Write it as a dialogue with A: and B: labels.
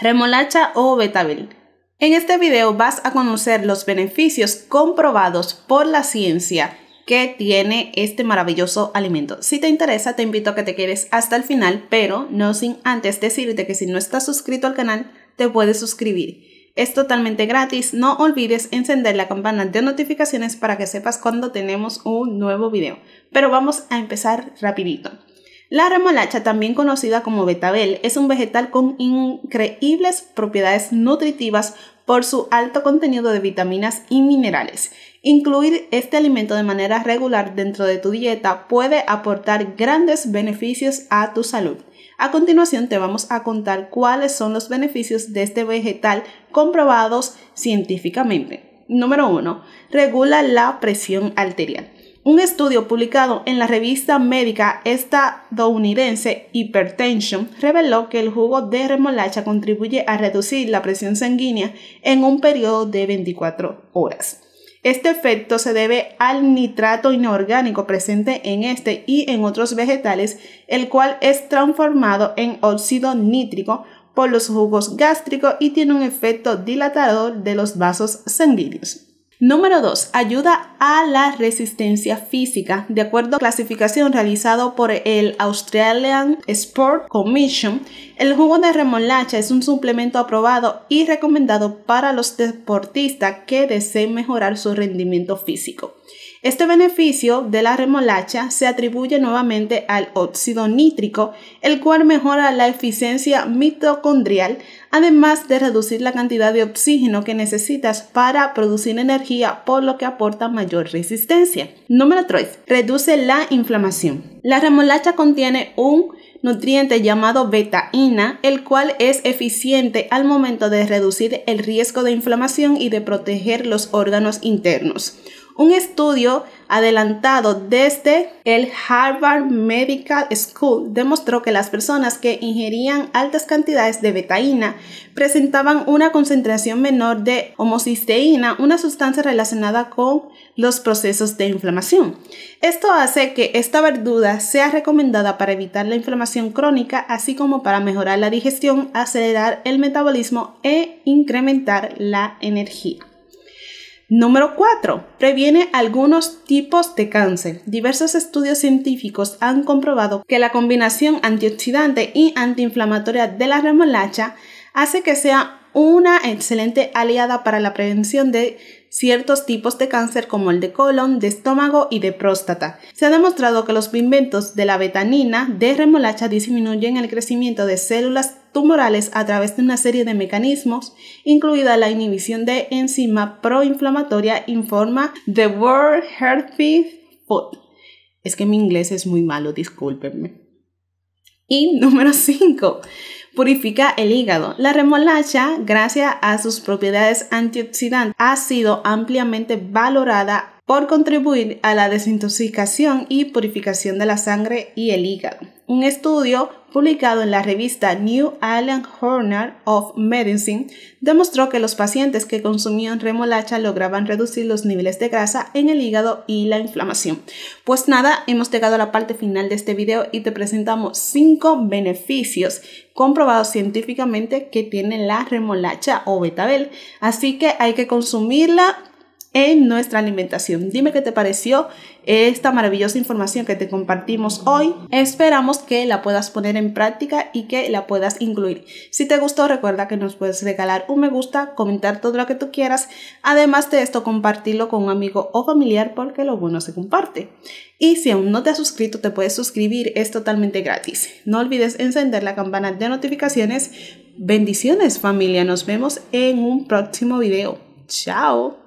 A: Remolacha o betabel. En este video vas a conocer los beneficios comprobados por la ciencia que tiene este maravilloso alimento. Si te interesa, te invito a que te quedes hasta el final, pero no sin antes decirte que si no estás suscrito al canal, te puedes suscribir. Es totalmente gratis, no olvides encender la campana de notificaciones para que sepas cuando tenemos un nuevo video. Pero vamos a empezar rapidito. La remolacha, también conocida como betabel, es un vegetal con increíbles propiedades nutritivas por su alto contenido de vitaminas y minerales. Incluir este alimento de manera regular dentro de tu dieta puede aportar grandes beneficios a tu salud. A continuación te vamos a contar cuáles son los beneficios de este vegetal comprobados científicamente. Número 1. Regula la presión arterial. Un estudio publicado en la revista médica estadounidense Hypertension reveló que el jugo de remolacha contribuye a reducir la presión sanguínea en un periodo de 24 horas. Este efecto se debe al nitrato inorgánico presente en este y en otros vegetales, el cual es transformado en óxido nítrico por los jugos gástricos y tiene un efecto dilatador de los vasos sanguíneos. Número 2. Ayuda a la resistencia física. De acuerdo a clasificación realizado por el Australian Sport Commission, el jugo de remolacha es un suplemento aprobado y recomendado para los deportistas que deseen mejorar su rendimiento físico. Este beneficio de la remolacha se atribuye nuevamente al óxido nítrico, el cual mejora la eficiencia mitocondrial, además de reducir la cantidad de oxígeno que necesitas para producir energía, por lo que aporta mayor resistencia. Número 3. Reduce la inflamación. La remolacha contiene un nutriente llamado betaína, el cual es eficiente al momento de reducir el riesgo de inflamación y de proteger los órganos internos un estudio adelantado desde el Harvard Medical School demostró que las personas que ingerían altas cantidades de betaína presentaban una concentración menor de homocisteína, una sustancia relacionada con los procesos de inflamación. Esto hace que esta verdura sea recomendada para evitar la inflamación crónica, así como para mejorar la digestión, acelerar el metabolismo e incrementar la energía. Número 4. Previene algunos tipos de cáncer. Diversos estudios científicos han comprobado que la combinación antioxidante y antiinflamatoria de la remolacha hace que sea una excelente aliada para la prevención de ciertos tipos de cáncer como el de colon, de estómago y de próstata. Se ha demostrado que los pimentos de la betanina de remolacha disminuyen el crecimiento de células tumorales a través de una serie de mecanismos, incluida la inhibición de enzima proinflamatoria, forma The World Healthy Food. Es que mi inglés es muy malo, discúlpenme. Y número 5. Purifica el hígado. La remolacha, gracias a sus propiedades antioxidantes, ha sido ampliamente valorada por contribuir a la desintoxicación y purificación de la sangre y el hígado un estudio publicado en la revista New Island Journal of Medicine demostró que los pacientes que consumían remolacha lograban reducir los niveles de grasa en el hígado y la inflamación. Pues nada, hemos llegado a la parte final de este video y te presentamos cinco beneficios comprobados científicamente que tiene la remolacha o betabel. Así que hay que consumirla en nuestra alimentación. Dime qué te pareció esta maravillosa información que te compartimos hoy. Esperamos que la puedas poner en práctica y que la puedas incluir. Si te gustó, recuerda que nos puedes regalar un me gusta, comentar todo lo que tú quieras. Además de esto, compartirlo con un amigo o familiar porque lo bueno se comparte. Y si aún no te has suscrito, te puedes suscribir, es totalmente gratis. No olvides encender la campana de notificaciones. Bendiciones familia, nos vemos en un próximo video. Chao.